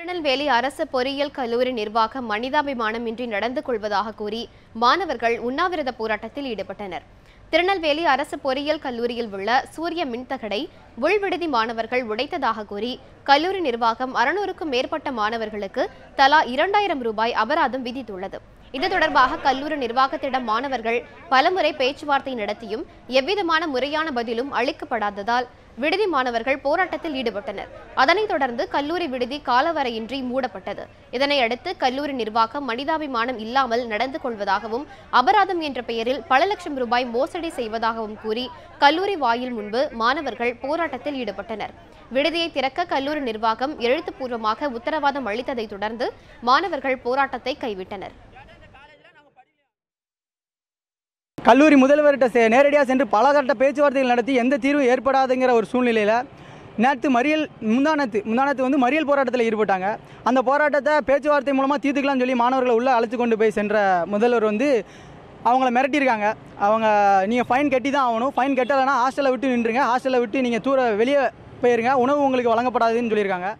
திருநெல்வேலி அரசு பொறியியல் கல்லூரி நிர்வாகம் மனிதாபிமானம் இன்றி நடந்து கொள்வதாக கூறி மாணவர்கள் உண்ணாவிரத போராட்டத்தில் ஈடுபட்டனர் திருநெல்வேலி அரசு பொறியியல் கல்லூரியில் உள்ள சூரிய மின்தகடை உள்விடுதி மாணவர்கள் உடைத்ததாக கூறி கல்லூரி நிர்வாகம் அறுநூறுக்கும் மேற்பட்ட மாணவர்களுக்கு தலா இரண்டாயிரம் ரூபாய் அபராதம் விதித்துள்ளது இது தொடர்பாக கல்லூரி நிர்வாகத்திடம் மாணவர்கள் பலமுறை பேச்சுவார்த்தை நடத்தியும் எவ்விதமான முறையான பதிலும் அளிக்கப்படாததால் விடுதி மாணவர்கள் போராட்டத்தில் ஈடுபட்டனர் அதனைத் தொடர்ந்து கல்லூரி விடுதி காலவரையின்றி மூடப்பட்டது இதனையடுத்து கல்லூரி நிர்வாகம் மனிதாபிமானம் இல்லாமல் நடந்து கொள்வதாகவும் அபராதம் என்ற பெயரில் பல லட்சம் ரூபாய் மோசடி செய்வதாகவும் கூறி கல்லூரி வாயில் முன்பு மாணவர்கள் போராட்டத்தில் ஈடுபட்டனர் விடுதியை திறக்க கல்லூரி நிர்வாகம் எழுத்துப்பூர்வமாக உத்தரவாதம் அளித்ததைத் தொடர்ந்து மாணவர்கள் போராட்டத்தை கைவிட்டனர் கல்லூரி முதல்வர்கிட்ட நேரடியாக சென்று கட்ட பேச்சுவார்த்தைகள் நடத்தி எந்த தீர்வும் ஏற்படாதுங்கிற ஒரு சூழ்நிலையில் நேற்று மறியல் முந்தானத்து முந்தானத்து வந்து மறியல் போராட்டத்தில் ஈடுபட்டாங்க அந்த போராட்டத்தை பேச்சுவார்த்தை மூலமாக தீர்த்துக்கலாம்னு சொல்லி மாணவர்களை உள்ளே அழைச்சி கொண்டு போய் சென்ற முதல்வர் வந்து அவங்கள மிரட்டியிருக்காங்க அவங்க நீங்கள் ஃபைன் கட்டி தான் ஆகணும் ஃபைன் கட்டலைன்னா ஹாஸ்டலில் விட்டு நின்றுங்க ஹாஸ்டலை விட்டு நீங்கள் தூர வெளியே போயிருங்க உணவு உங்களுக்கு வழங்கப்படாதுன்னு சொல்லியிருக்காங்க